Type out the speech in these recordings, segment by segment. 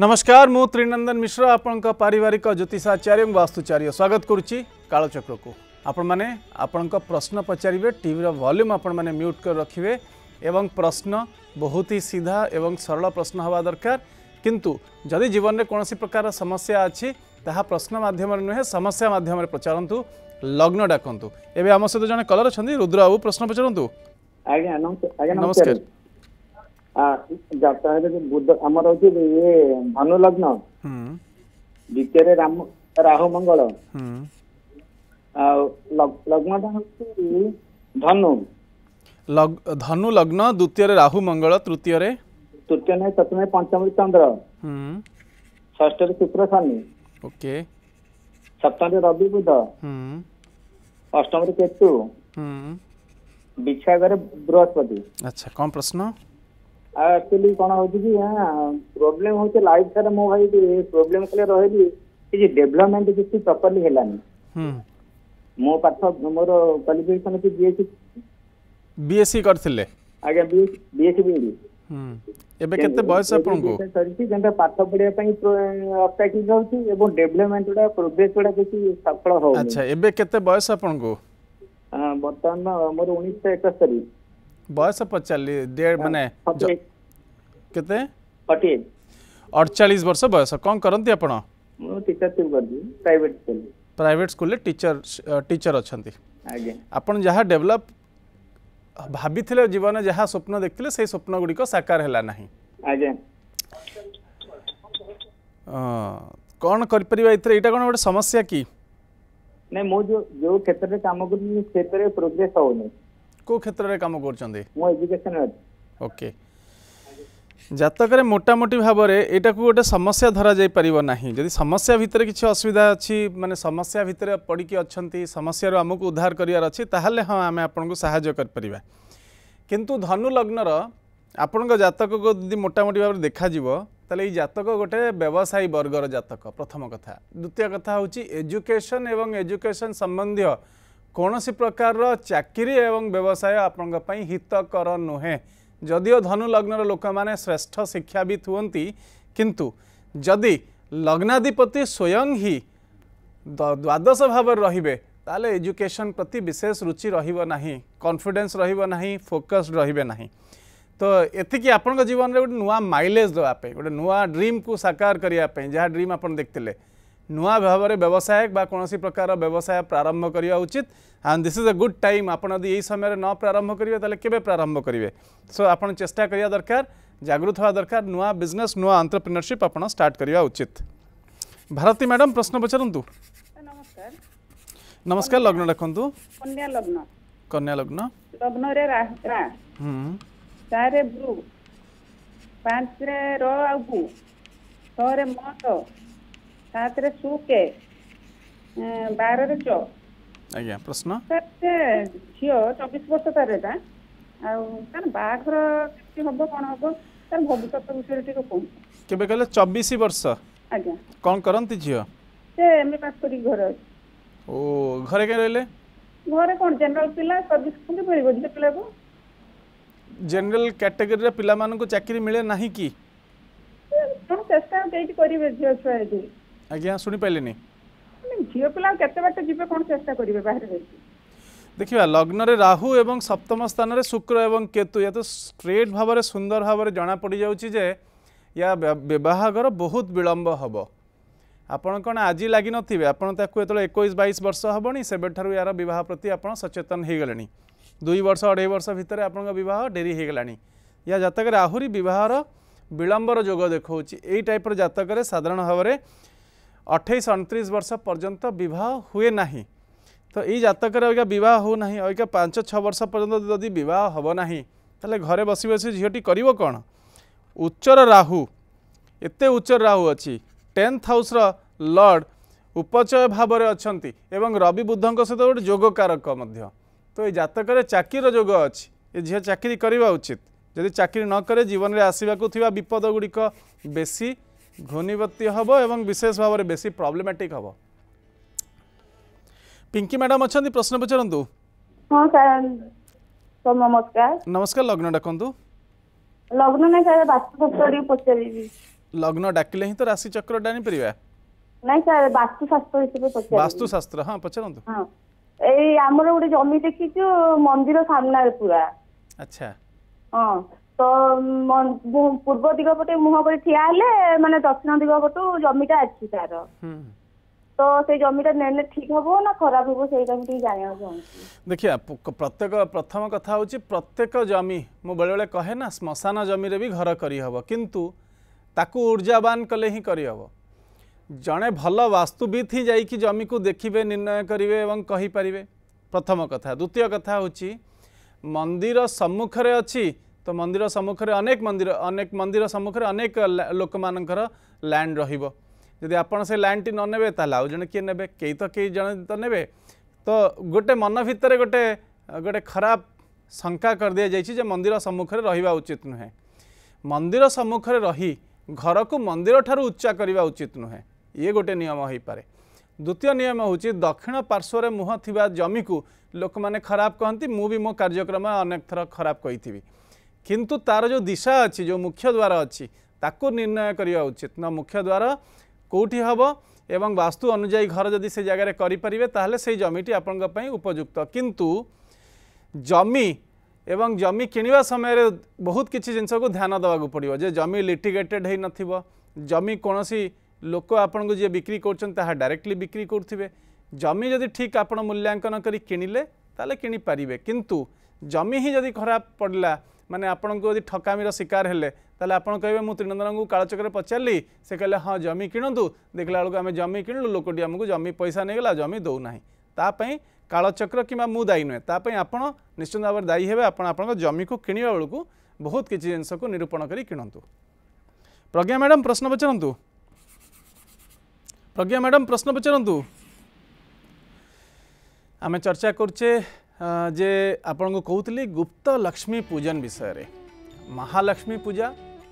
नमस्कार मु त्रिनंदन मिश्र आपणको पारिवारिक ज्योतिषाचार्य वास्तुचार्य स्वागत कालचक्र को आपण प्रश्न पचारे टिभि भल्युम आउट म्युट रखे एवं प्रश्न बहुत ही सीधा एवं सरल प्रश्न हवा दरकार किंतु जदि जीवन में कौन प्रकार समस्या अच्छी ତାହା ପ୍ରଶ୍ନ ମାଧ୍ୟମରେ ନୁହେଁ ସମସ୍ୟା ମାଧ୍ୟମରେ ପଚାରନ୍ତୁ ଲଗ୍ନ ଡାକନ୍ତୁ ଏବେ ଆମ ସହିତ ଜଣେ କଲର ଅଛନ୍ତି ରୁଦ୍ରବାବୁ ପ୍ରଶ୍ନ ପଚାରନ୍ତୁ ଆଜ୍ଞା ନମସ୍କାର धनु लग्न द्वितीय राहु मंगल लग्न टा हूँ धनु लग्न द्वितीय राहु मंगल तृतीय तृतीय नहीं प्रथम पंचम चंद्र षष्ठ शुक्र शनि ओके सप्तम रवि बुध अष्टम केतु बिछागर बृहस्पति अच्छा कौन प्रश्न ଆକ୍ଚୁଆଲି କ'ଣ ହେଉଛି କି ପ୍ରୋବ୍ଲେମ୍ ହେଉଛି ଲାଇଫ୍ ସାରା ମୋ ଭାଇ ପ୍ରୋବ୍ଲେମ୍ ଖାଲି ରହିଲି କିଛି ଡେଭଲପମେଣ୍ଟ କିଛି ପ୍ରପରଲି ହେଲାନି ମୋ ପାଠ ମୋର କ୍ୱାଲିଫିକେସନ୍ ହେଉଛି ବିଏସି ବିଏସି କରିଥିଲେ ଆଜ୍ଞା ବିଏସି ବିଇଡି ଏବେ କେତେ ବୟସ ଆପଣଙ୍କୁ ସରିଛି ଯେନ୍ତା ପାଠ ପଢିବା ପାଇଁ ଅବଷ୍ଟାକିଲ ରହୁଛି ଏବଂ ଡେଭଲପମେଣ୍ଟ ଗୁଡା ପ୍ରୋଗ୍ରେସ ଗୁଡା କିଛି ସଫଳ ହଉନି ଆଚ୍ଛା ଏବେ କେତେ ବୟସ ଆପଣଙ୍କୁ ବର୍ତ୍ତମାନ ମୋର ଉଣେଇଶହ ଏକସ୍ତରୀ बस पचास डेढ़ मैंने केते अड़चाश वर्ष बयस कौन करती आप प्राइवेट स्कूल टीचर टीचर अच्छा आपन जहाँ डेवलप भाभी जीवन जहाँ स्वप्न देखते से स्वप्न गुड़िक साकार है ना कौन कर समस्या कि नहीं मो जो जो क्षेत्र में काम करी क्षेत्र में प्रोग्रेस होनी কেউ ক্ষেত্রে কাম করছেন ওকে জাতকরে মোটামুটি ভাবে এটা গোটে সমস্যা ধরা যাই পারিব না যদি সমস্যা ভিতরে কিছু অসুবিধা অছি মানে সমস্যা ভিতরে পড়িকি অনেক সমস্যার আমি উদ্ধার করিবার অছি তাহলে হ্যাঁ আমি আপনার সাহায্য করিপারিবা কিন্তু ধনু লগ্নর ଆପଣଙ୍କ ଜାତକକୁ ଯଦି ମୋଟାମୋଟି ଭାବରେ ଦେଖାଯିବ ତାହେଲେ ଏଇ ଜାତକ ଗୋଟେ ବ୍ୟବସାୟୀ ବର୍ଗର ଜାତକ ପ୍ରଥମ କଥା ଦ୍ୱିତୀୟ କଥା ହେଉଛି ଏଜୁକେସନ୍ ଏବଂ ଏଜୁକେସନ୍ ସମ୍ବନ୍ଧୀୟ कौन सी प्रकार चाकरी एवं व्यवसाय आपण हितकर नुहे जदि धनुलग्न लोक मैंने श्रेष्ठ शिक्षा भी हूँ किंतु जदि लग्नाधिपति स्वयं ही द्वादश भाव रे एजुकेशन प्रति विशेष रुचि रही कन्फिडेन्स रही फोकसड रे तो ये आपण जीवन में गोटे नुआ माइलेज दवापे गोटे नुआ ड्रीम को साकार करने जहाँ ड्रीम आप देखते हैं नुआ भाव में व्यवसाय कौन प्रकार व्यवसाय प्रारंभ करवा उचित and this is a good time आपड़ यही समय न प्रारंभ करेंगे तेल के प्रारंभ करेंगे सो आप चेस्टा करवा दरकार जगृत हवा दरकार नुआ बिजनेस नुआ अंटरप्रिनरशिप आप स्टार्ट करवा उचित भारती मैडम प्रश्न पचार नमस्कार लग्न देख कन्या लग्न ସାତରେ ସୁକେ ବାରରେ ଚ ଆଜ୍ଞା ପ୍ରଶ୍ନ ସେ ଝିଅ ଚବିଶ ବର୍ଷ ତାର ଏଟା ଆଉ ତାର ବାହାଘର କେମିତି ହବ କ'ଣ ହବ ତାର ଭବିଷ୍ୟତ ବିଷୟରେ ଟିକେ କୁହନ୍ତୁ କେବେ କହିଲେ ଚବିଶ ବର୍ଷ ଆଜ୍ଞା କ'ଣ କରନ୍ତି ଝିଅ ସେ ଏମ୍ ଏ ପାସ୍ କରିକି ଘରେ ଅଛି ଓ ଘରେ କାହିଁ ରହିଲେ ଘରେ କ'ଣ ଜେନେରାଲ ପିଲା ସର୍ଭିସ କେମିତି ମିଳିବ ଝିଅ ପିଲାକୁ ଜେନେରାଲ କ୍ୟାଟେଗୋରୀର ପିଲାମାନଙ୍କୁ ଚାକିରି ମିଳେ ନାହିଁ କି କ'ଣ ଚେଷ୍ଟା କେହି କରିବେ ଝିଅ ଛୁଆ ଏଠି ଆଜ୍ଞା ଶୁଣିପାରିଲେନି ଝିଅ ପିଲା କେତେ ବାଟ ଯିବେ କ'ଣ ଚେଷ୍ଟା କରିବେ ବାହାରେ ଦେଖିବା ଲଗ୍ନରେ ରାହୁ ଏବଂ ସପ୍ତମ ସ୍ଥାନରେ ଶୁକ୍ର ଏବଂ କେତୁ ଏହା ତ ଷ୍ଟ୍ରେଟ୍ ଭାବରେ ସୁନ୍ଦର ଭାବରେ ଜଣାପଡ଼ିଯାଉଛି ଯେ ୟା ବିବାହଘର ବହୁତ ବିଳମ୍ବ ହେବ ଆପଣ କ'ଣ ଆଜି ଲାଗିନଥିବେ ଆପଣ ତାକୁ ଯେତେବେଳେ ଏକୋଇଶ ବାଇଶ ବର୍ଷ ହେବନି ସେବେଠାରୁ ୟାର ବିବାହ ପ୍ରତି ଆପଣ ସଚେତନ ହୋଇଗଲେଣି ଦୁଇ ବର୍ଷ ଅଢ଼େଇ ବର୍ଷ ଭିତରେ ଆପଣଙ୍କ ବିବାହ ଡେରି ହୋଇଗଲାଣି ୟା ଜାତକରେ ଆହୁରି ବିବାହର ବିଳମ୍ବର ଯୋଗ ଦେଖାଉଛି ଏଇ ଟାଇପ୍ର ଜାତକରେ ସାଧାରଣ ଭାବରେ ଅଠେଇଶ ଅଣତିରିଶ ବର୍ଷ ପର୍ଯ୍ୟନ୍ତ ବିବାହ ହୁଏ ନାହିଁ ତ ଏଇ ଜାତକରେ ଅବିକା ବିବାହ ହେଉନାହିଁ ଅବିକା ପାଞ୍ଚ ଛଅ ବର୍ଷ ପର୍ଯ୍ୟନ୍ତ ଯଦି ବିବାହ ହେବ ନାହିଁ ତାହେଲେ ଘରେ ବସି ବସି ଝିଅଟି କରିବ କ'ଣ ଉଚ୍ଚର ରାହୁ ଏତେ ଉଚ୍ଚର ରାହୁ ଅଛି ଟେନ୍ଥ ହାଉସ୍ର ଲର୍ଡ଼ ଉପଚୟ ଭାବରେ ଅଛନ୍ତି ଏବଂ ରବି ବୁଦ୍ଧଙ୍କ ସହିତ ଗୋଟେ ଯୋଗକାରକ ମଧ୍ୟ ତ ଏ ଜାତକରେ ଚାକିରିର ଯୋଗ ଅଛି ଏ ଝିଅ ଚାକିରି କରିବା ଉଚିତ ଯଦି ଚାକିରି ନ କରେ ଜୀବନରେ ଆସିବାକୁ ଥିବା ବିପଦ ଗୁଡ଼ିକ ବେଶୀ ঘূর্ণিবর্তী হব এবং বিশেষ ভাবে বেশি প্রবলেমাটিক হব পিঙ্কি ম্যাডাম অনেক প্রশ্ন পচার নমস্কার লগ্ন ডাকুন লগ্ন না লগ্ন ডাকিলে হি তো রাশি চক্র ডানি পারিবা বাস্তুশাস্ত্র হ্যাঁ পচার এই আমার গোটে জমি দেখিছু মন্দির সামনারে পুরা আচ্ছা হ্যাঁ तो पूर्व दिग पटे मुह पर ठिया मानते दक्षिण दिग पटु जमीटा अच्छी तार तो से जमी ठीक हम ना खराब हम देखिए प्रत्येक प्रथम कथा प्रत्येक जमी मुझे बेले बेले कहे ना शमशान जमीन भी घर करहब किंतु ताकू ऊर्जावान कले ही करहब जड़े भल वास्तुविद ही जा जमी को देखिए निर्णय करेंगे और प्रथम कथा द्वितीय कथा हूँ मंदिर सम्मुखें अच्छी ତ ମନ୍ଦିର ସମ୍ମୁଖରେ ଅନେକ ମନ୍ଦିର ଅନେକ ମନ୍ଦିର ସମ୍ମୁଖରେ ଅନେକ ଲୋକମାନଙ୍କର ଲ୍ୟାଣ୍ଡ ରହିବ ଯଦି ଆପଣ ସେ ଲ୍ୟାଣ୍ଡଟି ନ ନେବେ ତାହେଲେ ଆଉ ଜଣେ କିଏ ନେବେ କେହି ତ କେହି ଜଣେ ତ ନେବେ ତ ଗୋଟେ ମନ ଭିତରେ ଗୋଟେ ଗୋଟେ ଖରାପ ଶଙ୍କା କରିଦିଆଯାଇଛି ଯେ ମନ୍ଦିର ସମ୍ମୁଖରେ ରହିବା ଉଚିତ ନୁହେଁ ମନ୍ଦିର ସମ୍ମୁଖରେ ରହି ଘରକୁ ମନ୍ଦିରଠାରୁ ଉଚ୍ଚା କରିବା ଉଚିତ ନୁହେଁ ଇଏ ଗୋଟେ ନିୟମ ହୋଇପାରେ ଦ୍ୱିତୀୟ ନିୟମ ହେଉଛି ଦକ୍ଷିଣ ପାର୍ଶ୍ୱରେ ମୁହଁ ଥିବା ଜମିକୁ ଲୋକମାନେ ଖରାପ କହନ୍ତି ମୁଁ ବି ମୋ କାର୍ଯ୍ୟକ୍ରମ ଅନେକ ଥର ଖରାପ କହିଥିବି କିନ୍ତୁ ତା'ର ଯେଉଁ ଦିଶା ଅଛି ଯେଉଁ ମୁଖ୍ୟ ଦ୍ୱାର ଅଛି ତାକୁ ନିର୍ଣ୍ଣୟ କରିବା ଉଚିତ ନା ମୁଖ୍ୟ ଦ୍ୱାର କେଉଁଠି ହେବ ଏବଂ ବାସ୍ତୁ ଅନୁଯାୟୀ ଘର ଯଦି ସେ ଜାଗାରେ କରିପାରିବେ ତାହେଲେ ସେଇ ଜମିଟି ଆପଣଙ୍କ ପାଇଁ ଉପଯୁକ୍ତ କିନ୍ତୁ ଜମି ଏବଂ ଜମି କିଣିବା ସମୟରେ ବହୁତ କିଛି ଜିନିଷକୁ ଧ୍ୟାନ ଦେବାକୁ ପଡ଼ିବ ଯେ ଜମି ଲିଟିଗେଟେଡ୍ ହୋଇନଥିବ ଜମି କୌଣସି ଲୋକ ଆପଣଙ୍କୁ ଯିଏ ବିକ୍ରି କରୁଛନ୍ତି ତାହା ଡାଇରେକ୍ଟଲି ବିକ୍ରି କରୁଥିବେ ଜମି ଯଦି ଠିକ୍ ଆପଣ ମୂଲ୍ୟାଙ୍କନ କରି କିଣିଲେ ତାହେଲେ କିଣିପାରିବେ କିନ୍ତୁ ଜମି ହିଁ ଯଦି ଖରାପ ପଡ଼ିଲା ମାନେ ଆପଣଙ୍କୁ ଯଦି ଠକାମିର ଶିକାର ହେଲେ ତାହେଲେ ଆପଣ କହିବେ ମୁଁ ତ୍ରିନନ୍ଦନଙ୍କୁ କାଳଚକ୍ରରେ ପଚାରିଲି ସେ କହିଲେ ହଁ ଜମି କିଣନ୍ତୁ ଦେଖିଲା ବେଳକୁ ଆମେ ଜମି କିଣିଲୁ ଲୋକଟି ଆମକୁ ଜମି ପଇସା ନେଇଗଲା ଜମି ଦେଉନାହିଁ ତା ପାଇଁ କାଳଚକ୍ର କିମ୍ବା ମୁଁ ଦାୟୀ ନୁହେଁ ତା ପାଇଁ ଆପଣ ନିଶ୍ଚିନ୍ତ ଭାବରେ ଦାୟୀ ହେବେ ଆପଣ ଆପଣଙ୍କ ଜମିକୁ କିଣିବା ବେଳକୁ ବହୁତ କିଛି ଜିନିଷକୁ ନିରୂପଣ କରି କିଣନ୍ତୁ ପ୍ରଜ୍ଞା ମ୍ୟାଡ଼ାମ୍ ପ୍ରଶ୍ନ ପଚାରନ୍ତୁ ପ୍ରଜ୍ଞା ମ୍ୟାଡ଼ାମ୍ ପ୍ରଶ୍ନ ପଚାରନ୍ତୁ ଆମେ ଚର୍ଚ୍ଚା କରୁଛେ जे आपण कहली गुप्त लक्ष्मी पूजन विषय महालक्ष्मी पूजा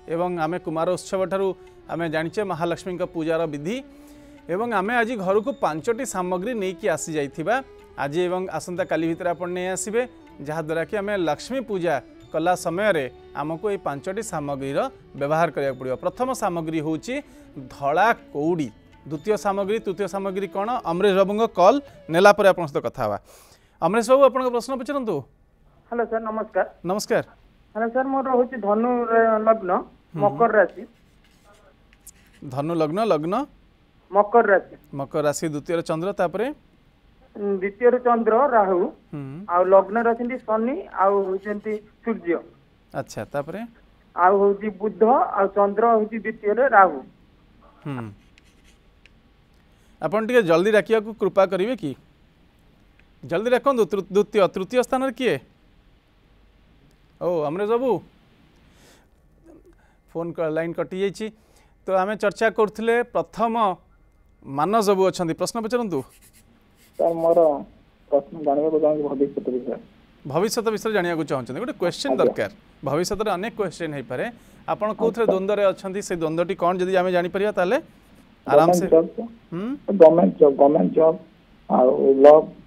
एवं आम कुमार उत्सव ठारू आम जाचे महालक्ष्मी पूजार विधि एवं आम आज घर को पांचटी सामग्री नहीं कि आसी जाइवा आज एवं आसंता काली भितर आप नहीं आसवे जहाद्वारा कि आम लक्ष्मी पूजा कला समय आमको ये पांचटी सामग्रीर व्यवहार करा पड़ा प्रथम सामग्री हूँ धला कौड़ी द्वितीय सामग्री तृतीय सामग्री कौन अमरेश बाबू कल नेला आप कथा ଅମରେଶ ବାବୁ ଆପଣଙ୍କ ପ୍ରଶ୍ନ ପଚାରନ୍ତୁ ହ୍ୟାଲୋ ସାର୍ ନମସ୍କାର ନମସ୍କାର ହ୍ୟାଲୋ ସାର୍ ମୋର ହେଉଛି ଧନୁ ଲଗ୍ନ ମକର ରାଶି ଧନୁ ଲଗ୍ନ ଲଗ୍ନ ମକର ରାଶି ମକର ରାଶି ଦ୍ୱିତୀୟରେ ଚନ୍ଦ୍ର ତାପରେ ଦ୍ୱିତୀୟରେ ଚନ୍ଦ୍ର ରାହୁ ଆଉ ଲଗ୍ନରେ ଅଛନ୍ତି ଶନି ଆଉ ହେଉଛନ୍ତି ସୂର୍ଯ୍ୟ ଆଚ୍ଛା ତାପରେ ଆଉ ହେଉଛି ବୁଧ ଆଉ ଚନ୍ଦ୍ର ହେଉଛି ଦ୍ୱିତୀୟରେ ରାହୁ ଆପଣ ଟିକେ ଜଲ୍ଦି ଡାକିବାକୁ କୃପା କରିବେ କି जल्दी देखु द्वितीय तृतीय स्थान किए ओ अमरेश बाबू फोन लाइन कटि जा तो आम चर्चा कर प्रथम मानस बाबू अच्छा प्रश्न पचार भविष्य विषय भविष्य चाहते गोटे क्वेश्चन दरकार भविष्य अनेक क्वेश्चन है पारे ଆପଣ କୋଉଥିରେ ଦ୍ୱନ୍ଦ୍ୱରେ ଅଛନ୍ତି ସେ ଦ୍ୱନ୍ଦ୍ୱଟି କ'ଣ ଯଦି ଆମେ ଜାଣିପାରିବା ତାହେଲେ ଆରାମସେ ଗଭର୍ଣ୍ଣମେଣ୍ଟ जॉब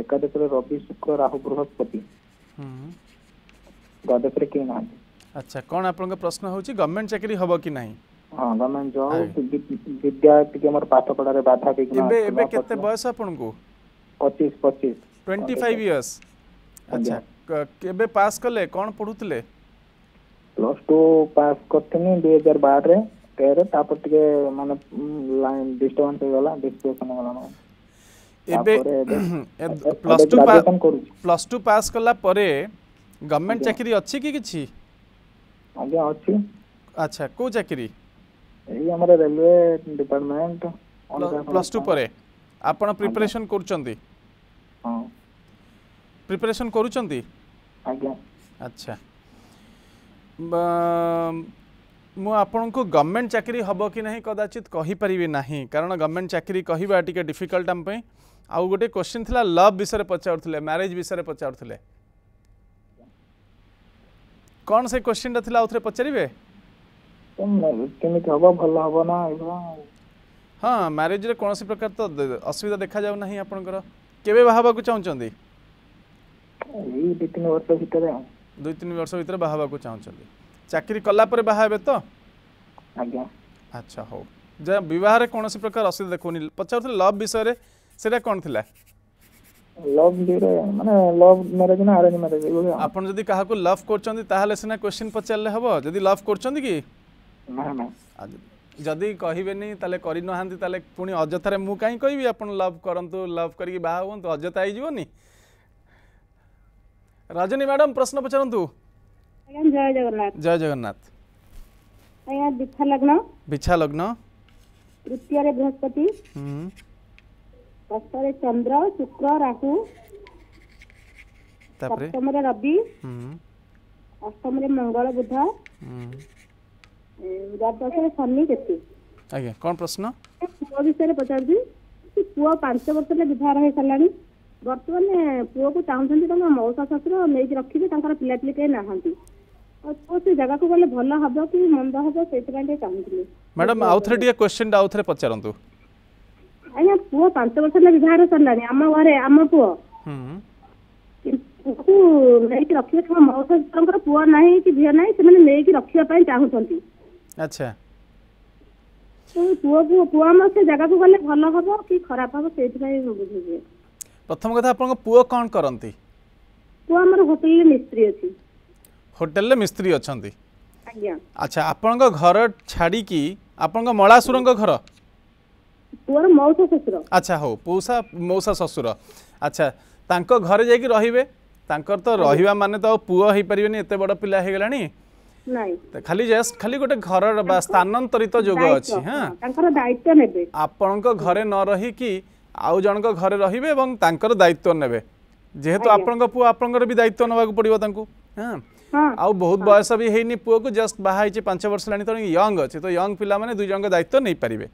ଏକାଦଶରେ ରବି ଶୁକ୍ର ରାହୁ ବୃହସ୍ପତି ଦ୍ୱାଦଶରେ କେହି ନାହାନ୍ତି ଆଚ୍ଛା କ'ଣ ଆପଣଙ୍କ ପ୍ରଶ୍ନ ହେଉଛି ଗଭର୍ଣ୍ଣମେଣ୍ଟ ଚାକିରି ହେବ କି ନାହିଁ ହଁ ଗଭର୍ଣ୍ଣମେଣ୍ଟ ଜବ୍ ବିଦ୍ୟା ଟିକେ ମୋର ପାଠ ପଢ଼ାରେ ବାଧା ବିଘ୍ନ ଏବେ ଏବେ କେତେ ବୟସ ଆପଣଙ୍କୁ ପଚିଶ ପଚିଶ ଟ୍ୱେଣ୍ଟି ଫାଇଭ୍ ଇୟର୍ସ ଆଚ୍ଛା କେବେ ପାସ୍ କଲେ କ'ଣ ପଢ଼ୁଥିଲେ ପ୍ଲସ୍ ଟୁ ପାସ୍ କରିଥିଲି ଦୁଇ ହଜାର ବାରରେ ତେର ତାପରେ ଟିକେ ମାନେ ଲାଇନ୍ ଡିଷ୍ଟର୍ବାନ୍ସ ହେଇଗଲା ଡିସ୍କସନ୍ ହେଇଗଲା ଏବେ plus two plus two pass କଲା ପରେ ଗଭର୍ଣ୍ଣମେଣ୍ଟ ଚାକିରି ଅଛି କି କିଛି ଆଜ୍ଞା ଅଛି ଆଚ୍ଛା କୋଉ ଚାକିରି ଏଇ ଆମର ରେଲୱେ ଡିପାର୍ଟମେଣ୍ଟ ପ୍ଲସ୍ ଟୁ ପରେ ଆପଣ ପ୍ରିପାରେସନ୍ କରୁଛନ୍ତି ପ୍ରିପାରେସନ୍ କରୁଛନ୍ତି ଆଜ୍ଞା ଆଚ୍ଛା ମୁଁ ଆପଣଙ୍କୁ ଗଭର୍ଣ୍ଣମେଣ୍ଟ ଚାକିରି ହେବ କି ନାହିଁ କଦାଚିତ କହିପାରିବି ନାହିଁ କାରଣ ଗଭର୍ଣ୍ଣମେଣ୍ଟ ଚାକିରି କହିବା ଟିକେ ଡିଫିକଲ୍ଟ ଆମ ପାଇଁ ଆଉ ଗୋଟେ କ୍ୱେଶ୍ଚିନ୍ ଥିଲା ଲଭ୍ ବିଷୟରେ ପଚାରୁଥିଲେ ମ୍ୟାରେଜ୍ ବିଷୟରେ ପଚାରୁଥିଲେ କ'ଣ ସେ କ୍ୱେଶ୍ଚିନ୍ଟା ଥିଲା ଆଉଥରେ ପଚାରିବେ କେମିତି ହବ ଭଲ ହବ ନା ହଁ ମ୍ୟାରେଜ୍ରେ କୌଣସି ପ୍ରକାର ତ ଅସୁବିଧା ଦେଖାଯାଉ ନାହିଁ ଆପଣଙ୍କର କେବେ ବାହାହେବାକୁ ଚାହୁଁଛନ୍ତି ଦୁଇ ତିନି ବର୍ଷ ଭିତରେ ଦୁଇ ତିନି ବର୍ଷ ଭିତରେ ବାହାହେବାକୁ ଚାହୁଁଛନ୍ତି ଚାକିରି କଲା ପରେ ବାହା ହେବେ ତ ଆଜ୍ଞା ଆଚ୍ଛା ହଉ ଯାହା ବିବାହରେ କୌଣସି ପ୍ରକାର ଅସୁବିଧା ଦେଖାଉନି ପଚାରୁଥିଲେ ଲଭ୍ ବିଷୟରେ সেটা কোন থিলা লভ ডিউরে মানে লভ ম্যারেজ না অ্যারেঞ্জ ম্যারেজ আপন যদি কাহাকু লভ করছন্তি তাহলে সিনা কোশ্চেন পচারলে হবো যদি লভ করছন্তি কি না না যদি কহবেনি তাহলে করি নহান্তি তাহলে পুনি অযথারে মু কাই কইবি আপন লভ করন্তু লভ করিকি বাহা হুঁতু অযথা হই যিবনি রজনী ম্যাডাম প্রশ্ন পচারন্তু জয় জগন্নাথ জয় জগন্নাথ আয়া বিছা লগ্ন বিছা লগ্ন তৃতীয় বৃহস্পতি হুম ষষ্ঠরে ଚନ୍ଦ୍ର ଶୁକ୍ର ରାହୁ তারপরে সপ্তমরে রবি অষ্টমরে মঙ্গল বুধ দ্বাদশরে শনি কেতু আজ্ঞা কোন প্রশ্ন পুଅ ବିଷୟରେ ପଚାରୁଛି ପୁଅ ପାଞ୍ଚ ବର୍ଷରେ ବିବାହ ହେଇସାରିଲାଣି ବର୍ତ୍ତମାନ ପୁଅକୁ ଚାହୁଁଛନ୍ତି ତାଙ୍କ ମଉସା ଶ୍ୱଶୁର ନେଇକି ରଖିବେ ତାଙ୍କର ପିଲାପିଲି କେହି ନାହାନ୍ତି ଆଉ ସେ ଜାଗାକୁ ଗଲେ ଭଲ ହବ କି ମନ୍ଦ ହବ ସେଇଥିପାଇଁ ଟିକେ ଚାହୁଁଥିଲି ମ୍ୟାଡ଼ାମ୍ ଆଉଥରେ ଟିକେ କ୍ୱେଶ୍ଚିନ୍ଟା ଆଉଥରେ ପଚାରନ୍ତୁ ଆଜ୍ଞା ପୁଅ ପାଞ୍ଚ ବର୍ଷ ହେଲା ବିବାହରେ ସରିଲାଣି ଆମ ଘରେ ଆମ ପୁଅ ପୁଅକୁ ନେଇକି ରଖିବା ତାଙ୍କ ମଉସଙ୍କର ପୁଅ ନାହିଁ କି ଝିଅ ନାହିଁ ସେମାନେ ନେଇକି ରଖିବା ପାଇଁ ଚାହୁଁଛନ୍ତି ଆଚ୍ଛା ପୁଅକୁ ପୁଅ ଆମର ସେ ଜାଗାକୁ ଗଲେ ଭଲ ହବ କି ଖରାପ ହବ ସେଇଥିପାଇଁ ବୁଝୁଛି ପ୍ରଥମ କଥା ଆପଣଙ୍କ ପୁଅ କ'ଣ କରନ୍ତି ପୁଅ ଆମର ହୋଟେଲରେ ମିସ୍ତ୍ରୀ ଅଛି ହୋଟେଲରେ ମିସ୍ତ୍ରୀ ଅଛନ୍ତି ଆଜ୍ଞା ଆଚ୍ଛା ଆପଣଙ୍କ ଘର ଛାଡ଼ିକି ଆପଣଙ୍କ ମଳାସୁରଙ୍କ ଘର ପୁଅର ମଉସା ଶ୍ୱଶୁର ଆଚ୍ଛା ହଉ ପୌସା ମଉସା ଶ୍ୱଶୁର ଆଚ୍ଛା ତାଙ୍କ ଘରେ ଯାଇକି ରହିବେ ତାଙ୍କର ତ ରହିବା ମାନେ ତ ଆଉ ପୁଅ ହେଇପାରିବେନି ଏତେ ବଡ଼ ପିଲା ହେଇଗଲାଣି ଖାଲି ଜଷ୍ଟ ଖାଲି ଗୋଟେ ଘରର ବା ସ୍ଥାନାନ୍ତରିତ ଯୋଗ ଅଛି ହଁ ଆପଣଙ୍କ ଘରେ ନ ରହିକି ଆଉ ଜଣଙ୍କ ଘରେ ରହିବେ ଏବଂ ତାଙ୍କର ଦାୟିତ୍ୱ ନେବେ ଯେହେତୁ ଆପଣଙ୍କ ପୁଅ ଆପଣଙ୍କର ବି ଦାୟିତ୍ୱ ନେବାକୁ ପଡ଼ିବ ତାଙ୍କୁ ହଁ ଆଉ ବହୁତ ବୟସ ବି ହେଇନି ପୁଅକୁ ଜଷ୍ଟ ବାହା ହେଇଛି ପାଞ୍ଚ ବର୍ଷ ହେଲାଣି ତେଣୁ ୟଙ୍ଗ ଅଛି ତ ୟଙ୍ଗ ପିଲାମାନେ ଦୁଇ ଜଣଙ୍କ ଦାୟିତ୍ୱ ନେଇପାରିବେ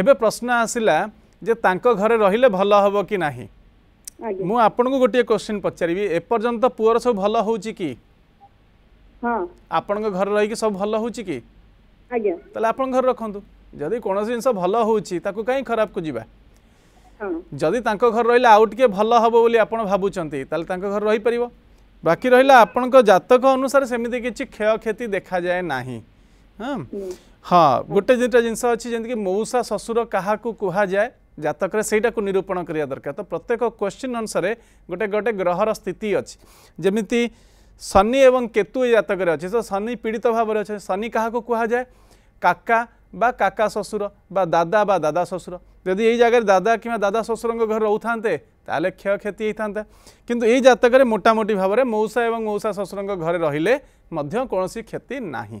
ଏବେ ପ୍ରଶ୍ନ ଆସିଲା ଯେ ତାଙ୍କ ଘରେ ରହିଲେ ଭଲ ହେବ କି ନାହିଁ ମୁଁ ଆପଣଙ୍କୁ ଗୋଟିଏ କୋଶ୍ଚିନ୍ ପଚାରିବି ଏପର୍ଯ୍ୟନ୍ତ ପୁଅର ସବୁ ଭଲ ହେଉଛି କି ଆପଣଙ୍କ ଘରେ ରହିକି ସବୁ ଭଲ ହେଉଛି କି ତାହେଲେ ଆପଣଙ୍କ ଘରେ ରଖନ୍ତୁ ଯଦି କୌଣସି ଜିନିଷ ଭଲ ହେଉଛି ତାକୁ କାହିଁ ଖରାପକୁ ଯିବା ଯଦି ତାଙ୍କ ଘରେ ରହିଲେ ଆଉ ଟିକେ ଭଲ ହେବ ବୋଲି ଆପଣ ଭାବୁଛନ୍ତି ତାହେଲେ ତାଙ୍କ ଘରେ ରହିପାରିବ ବାକି ରହିଲା ଆପଣଙ୍କ ଜାତକ ଅନୁସାରେ ସେମିତି କିଛି କ୍ଷୟକ୍ଷତି ଦେଖାଯାଏ ନାହିଁ ହଁ हाँ गोटे दुटा जिनस अच्छी जमीक मऊसा शशुर क्या कहुए ଜାତକରେ ସେଇଟାକୁ ନିରୂପଣ କରିବା ଦରକାର ତ ପ୍ରତ୍ୟେକ କ୍ୱେଶ୍ଚିନ୍ ଅନୁସାରେ ଗୋଟେ ଗୋଟେ ଗ୍ରହର ସ୍ଥିତି ଅଛି ଯେମିତି ଶନି ଏବଂ କେତୁ ଏ ଜାତକରେ ଅଛି ତ ଶନି ପୀଡ଼ିତ ଭାବରେ ଅଛି ଶନି କାହାକୁ କୁହାଯାଏ କାକା ବା କାକା ଶ୍ୱଶୁର ବା ଦାଦା ବା ଦାଦା ଶ୍ୱଶୁର ଯଦି ଏଇ ଜାଗାରେ ଦାଦା କିମ୍ବା ଦାଦା ଶ୍ୱଶୁରଙ୍କ ଘରେ ରହୁଥାନ୍ତେ ତାହେଲେ କ୍ଷୟକ୍ଷତି ହେଇଥାନ୍ତା କିନ୍ତୁ ଏଇ ଜାତକରେ ମୋଟାମୋଟି ଭାବରେ ମଉସା ଏବଂ ମଉସା ଶ୍ୱଶୁରଙ୍କ ଘରେ ରହିଲେ ମଧ୍ୟ କୌଣସି କ୍ଷତି ନାହିଁ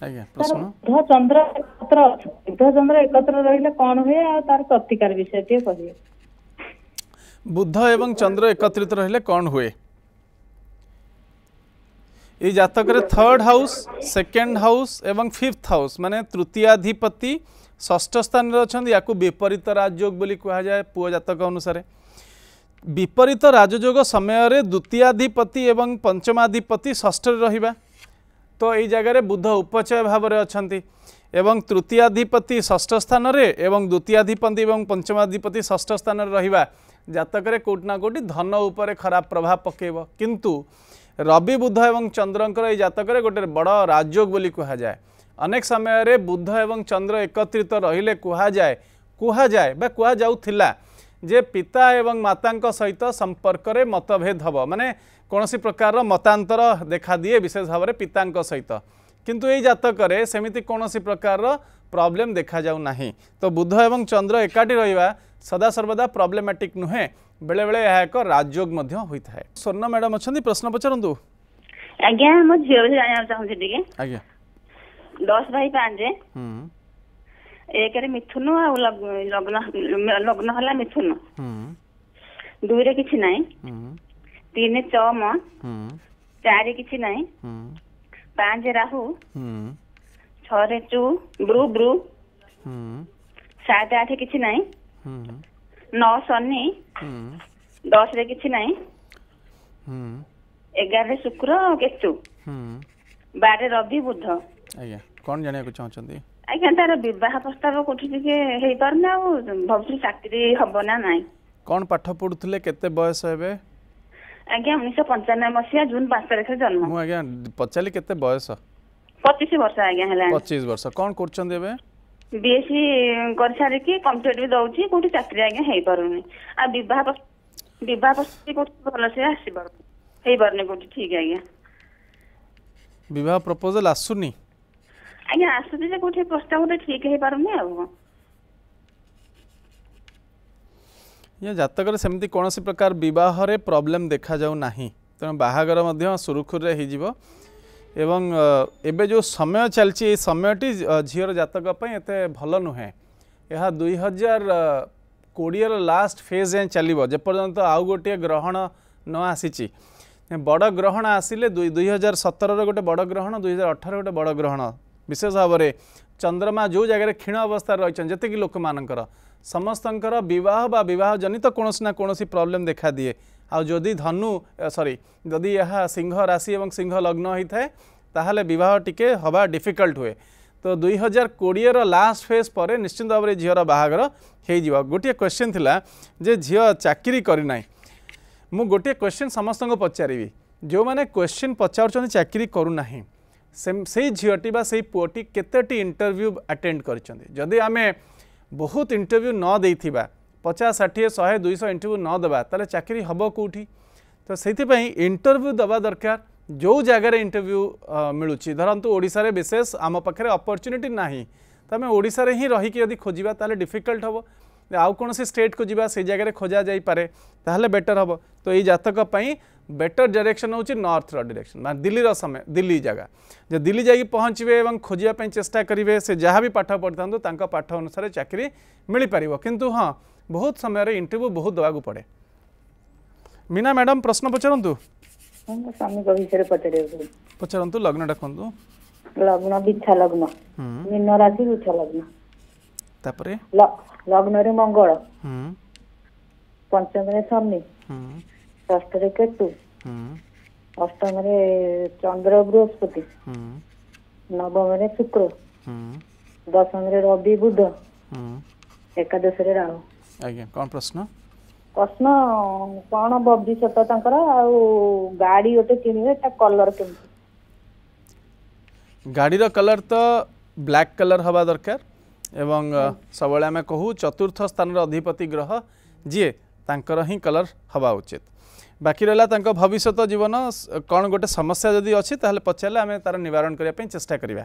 बुध एवं चंद्र एकत्रित रहिले कौन हुए ये जातक थर्ड हाउस सेकेंड हाउस एवं फिफ्थ हाउस मानने तृतीयाधिपति ष्ठ स्थान अच्छा या विपरीत राजयोग कहुए पुह जातक अनुसार विपरीत राजयोग समय द्वितीयाधिपति पंचमाधिपति ष्ठ रहा ତ ଏଇ ଜାଗାରେ ବୁଦ୍ଧ ଉପଚୟ ଭାବରେ ଅଛନ୍ତି ଏବଂ ତୃତୀୟାଧିପତି ଷଷ୍ଠ ସ୍ଥାନରେ ଏବଂ ଦ୍ୱିତୀୟାଧିପତି ଏବଂ ପଞ୍ଚମାଧିପତି ଷଷ୍ଠ ସ୍ଥାନରେ ରହିବା ଜାତକରେ କେଉଁଠି ନା କେଉଁଠି ଧନ ଉପରେ ଖରାପ ପ୍ରଭାବ ପକାଇବ କିନ୍ତୁ ରବି ବୁଦ୍ଧ ଏବଂ ଚନ୍ଦ୍ରଙ୍କର ଏହି ଜାତକରେ ଗୋଟେ ବଡ଼ ରାଜଯୋଗ ବୋଲି କୁହାଯାଏ ଅନେକ ସମୟରେ ବୁଦ୍ଧ ଏବଂ ଚନ୍ଦ୍ର ଏକତ୍ରିତ ରହିଲେ କୁହାଯାଏ କୁହାଯାଏ ବା କୁହାଯାଉଥିଲା ଯେ ପିତା ଏବଂ ମାତାଙ୍କ ସହିତ ସମ୍ପର୍କରେ ମତଭେଦ ହେବ ମାନେ कौन सी प्रकार मतांतर देखा दिए विशेष भाव में पिता सहित किंतु यही जतक कौन सी प्रकार प्रॉब्लम देखा जाऊना तो बुध और चंद्र एकाठी रहा सदा सर्वदा प्रॉब्लमेटिक नुहे बेले बेले एक राजयोग स्वर्ण मैडम अच्छा प्रश्न पचार लग्न लग्न मिथुन दुरे ତିନି ଚମ ଚାରି କିଛି ନାହିଁ ପାଞ୍ଚ ରାହୁ ଛଅରେ ଚୁ ବ୍ରୁ ବ୍ରୁ ସାତ ଆଠ କିଛି ନାହିଁ ନଅ ଶନି ଦଶରେ କିଛି ନାହିଁ ଏଗାରରେ ଶୁକ୍ର କେତୁ ବାରରେ ରବି ବୁଧ ଆଜ୍ଞା କଣ ଜାଣିବାକୁ ଚାହୁଁଛନ୍ତି ଆଜ୍ଞା ତାର ବିବାହ ପ୍ରସ୍ତାବ କୋଉଠି ଟିକେ ହେଇପାରୁନି ଆଉ ଭାବୁଥିଲି ଚାକିରି ହବ ନା ନାହିଁ କଣ ପାଠ ପଢୁଥିଲେ କେତେ ବୟସ ଏବେ ଆଜ୍ଞା ଉଣେଇଶହ ପଞ୍ଚାନବେ ମସିହା ଜୁନ ପାଞ୍ଚ ତାରିଖରେ ଜନ୍ମ ମୁଁ ଆଜ୍ଞା ପଚାରିଲି କେତେ ବୟସ ପଚିଶ ବର୍ଷ ଆଜ୍ଞା ହେଲା ପଚିଶ ବର୍ଷ କ'ଣ କରୁଛନ୍ତି ଏବେ ବିଏସି କରିସାରିକି କମ୍ପିଟେଟିଭ୍ ଦଉଛି କୋଉଠି ଚାକିରି ଆଜ୍ଞା ହେଇପାରୁନି ଆଉ ବିବାହ ବିବାହ ପ୍ରସ୍ତୁତି କୋଉଠି ଭଲସେ ଆସିପାରୁନି ହେଇପାରୁନି କୋଉଠି ଠିକ୍ ଆଜ୍ଞା ବିବାହ ପ୍ରପୋଜାଲ ଆସୁନି ଆଜ୍ଞା ଆସୁଛି ଯେ କୋଉଠି ପ୍ରସ୍ତାବଟା ଠିକ୍ ହେଇପାରୁନି ଆଉ या जातकर सेमती कौनसी प्रकार बहुत प्रोब्लेम देखा जाऊना तेणु बाहर सुरखुरी एवं एबे जो समय चलती समयटी झीर जातक भल नुहे यह दुई हजार कोड़े लास्ट फेज जाए चलो जेपर्यंत आउ गोटे ग्रहण न आसी बड़ ग्रहण आसिले दुई हजार सतर रोटे बड़ ग्रहण दुई हजार अठर गोटे बड़ ग्रहण विशेष भाव में चंद्रमा जो जगह क्षीण अवस्था रही जी लोक मान समस्त बह जनित कौन ना कौन प्रोब्लेम देखा दिए आदि धनु सरी जदि यह सिंह राशि और सिंह लग्न होता है तेल बह टे हवा डिफिकल्ट हुए तो दुई हजार कोड़े लास्ट फेज पर निश्चिंत भाव झीवर बाहर हो गोटे क्वेश्चन थी झील चाकरी करना मुझे गोटे क्वेश्चन समस्त को पचारि जो मैंने क्वेश्चन पचार चाकरी करूना से झीटी से पुओटी के इंटरव्यू आटेड करदी आम बहुत इंटरव्यू न दे पचास षाठी शहे दुई इंटरव्यू नदे तेल तो चाकरी हम कौटी तो से इंटरव्यू दवा दरकार जो जगार इंटरव्यू मिलू धरतु ओडा विशेष आम पाखे अपरच्युनिटी ना तो आम ओडे हिं रही खोजा तो डिफिकल्ट हे आउ कौन स्टेट को जी से जगह खोजा जापे बेटर हम तो ये जतक बेटर डायरेक्शन हूँ नर्थ डायरेक्शन मैं दिल्ली समय दिल्ली जगह जो दिल्ली जा पहुँचे और खोजाप चेस्टा करेंगे से जहाँ भी पाठ पढ़ी था पाठ अनुसार चाकरी मिल पार कितु हाँ बहुत समय इंटरव्यू बहुत दवा को पड़े मीना मैडम प्रश्न पचारतु ସ୍ୱାମୀଙ୍କ लग्न ପଚାରିବାକୁ लग्न ଲଗ୍ନ लग्न ଲଗ୍ନ ବିଛା ଲଗ୍ନ ମୀନ ରାଶି ବିଛା ଲଗ୍ନ ଷଷ୍ଠରେ କେତୁ ଅଷ୍ଟମରେ ଚନ୍ଦ୍ର ବୃହସ୍ପତି ନବମରେ ଶୁକ୍ର ଦଶମରେ ରବି ବୁଧ ଏକାଦଶରେ ରାହୁ ଆଜ୍ଞା କ'ଣ ପ୍ରଶ୍ନ ପ୍ରଶ୍ନ କ'ଣ ଭବିଷ୍ୟତ ତାଙ୍କର ଆଉ ଗାଡ଼ି ଗୋଟେ କିଣିବେ ତା କଲର କେମିତି ଗାଡ଼ିର କଲର ତ ବ୍ଲାକ୍ କଲର ହେବା ଦରକାର ଏବଂ ସବୁବେଳେ ଆମେ କହୁ ଚତୁର୍ଥ ସ୍ଥାନର ଅଧିପତି ଗ୍ରହ ଯିଏ ତାଙ୍କର ହିଁ କଲର ହେବା ଉଚିତ बाकी रहा भविष्य जीवन कौन गोटे समस्या जदि अच्छी ताहले पचारे आम तार नवारण करने चेस्टा करवा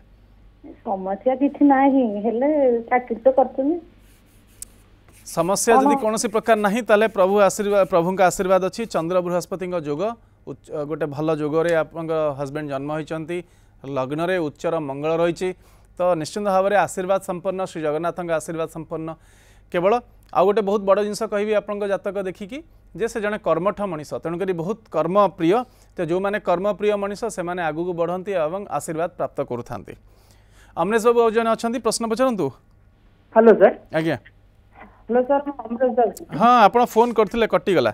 समस्या कर जदि कौन प्रकार ना ताहले प्रभु आशीर्वाद प्रभु आशीर्वाद अच्छी चंद्र बृहस्पति जोग गोटे भल जोगे आप हजबैंड जन्म होती लग्न उच्चर मंगल रही तो निश्चिंत भाव आशीर्वाद संपन्न श्रीजगन्नाथ आशीर्वाद संपन्न केवल आउ गोटे बहुत बड़ जिनस कह जतक देखिकी जे से जड़े कर्मठ मणिष तेणुक बहुत कर्म प्रिय तो जो मैंने कर्म प्रिय मनीष से मैंने आगे बढ़ती और आशीर्वाद प्राप्त करमरेश बाबू जन अच्छा प्रश्न पचारतु हेलो सर आज्ञा हाँ आप फोन करते कटिगला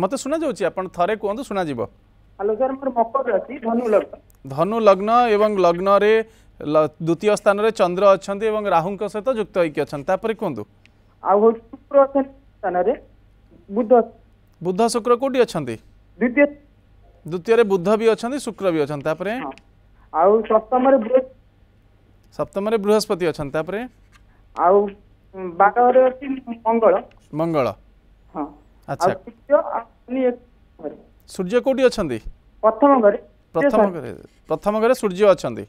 मत शुना थे कहतु शुणा हेलो सर मकर धनु लग्न धनु लग्न एवं लग्न দ্বিতীয় স্থানরে চন্দ্র অনেক এবং রাহুঙ্ সহ যুক্ত হইকি অপরে কুহতু শুক্র স্থানরে বুধ বুধ শুক্র কোটি অনেক দ্বিতীয় দ্বিতীয় বুধ বি অনেক শুক্র বি অপরে সপ্তমরে সপ্তমরে বৃহস্পতি অপরে বারোরে মঙ্গল মঙ্গল আচ্ছা সূর্য কোটি অনেক প্রথম ঘরে প্রথম ঘরে সূর্য অনেক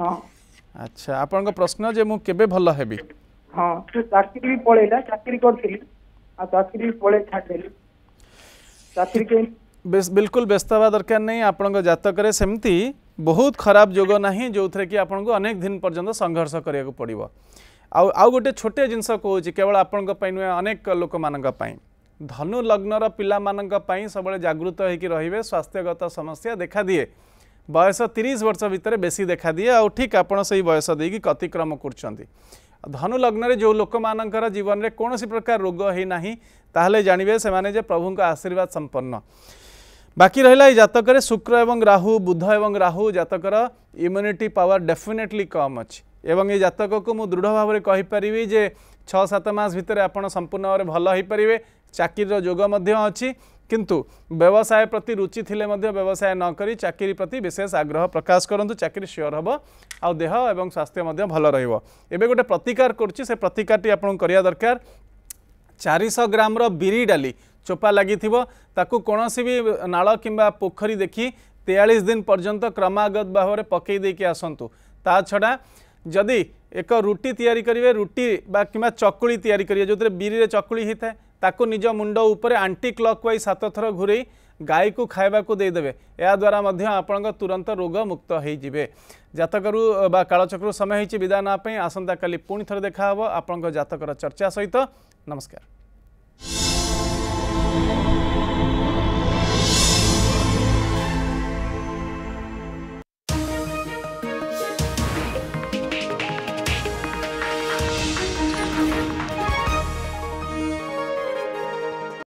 अच्छा को प्रश्न जे मु केबे ମୁଁ हेबी हां तो चाकरी पळेला चाकरी करथिली आ चाकरी पळे ପଳେଇ चाकरी के କେମିତି बिल्कुल व्यस्तवा हवा दरकार नहीं को जातक रे सेमती बहुत खराब जोग ना जो थे कि आपन को अनेक दिन पर्यंत संघर्ष को पड़ो आउ आउ गोटे छोटे जिनस कहे केवल आपण नुहे अनेक लोक मानी धनु लग्नर पिला सब जागृत होकर रे स्वास्थ्यगत समस्या देखा दिए बयस तीस वर्ष भितर बेस देखादी आ ठीक आप बयस दे कि अतिक्रम कर धनु लग्न जो लोक मान जीवन में कौन सी प्रकार रोग होना तेल जानवे से प्रभु आशीर्वाद संपन्न बाकी रहा जतक शुक्र और राहु बुध एवं राहु जतकर इम्युनिटी पावर डेफिनेटली कम अच्छी जतक को मुझ दृढ़ भाव में कहीपरि छः सात मस भर आप संपूर्ण भाव भल हो पारे चाकर जोग अच्छी किंतु व्यवसाय प्रति रुचि थे व्यवसाय नक चाकरी प्रति विशेष आग्रह प्रकाश करूँ चाकरी सियोर हे आह और स्वास्थ्य भल गोटे प्रतिकार कर प्रतिकार आपको दरकार चार शह ग्राम रिरी डाली चोपा लगी कौन भी नाल कि पोखरी देखी तेयालीस दिन पर्यटन क्रमगत भाव में पकईदी आसतु ता छड़ा जदि एक रुटी या करेंगे रुटी कि चकुी या जो थे बिरी होता है ତାକୁ ନିଜ ମୁଣ୍ଡ ଉପରେ ଆଣ୍ଟି କ୍ଲକ୍ୱାଇଜ୍ ସାତ ଥର ଘୁରେଇ ଗାଈକୁ ଖାଇବାକୁ ଦେଇଦେବେ ଏହାଦ୍ୱାରା ମଧ୍ୟ ଆପଣଙ୍କ ତୁରନ୍ତ ରୋଗ ମୁକ୍ତ ହୋଇଯିବେ ଜାତକରୁ ବା କାଳଚକ୍ରରୁ ସମୟ ହୋଇଛି ବିଦା ନେବା ପାଇଁ ଆସନ୍ତାକାଲି ପୁଣି ଥରେ ଦେଖା ହେବ ଆପଣଙ୍କ ଜାତକର ଚର୍ଚ୍ଚା ସହିତ ନମସ୍କାର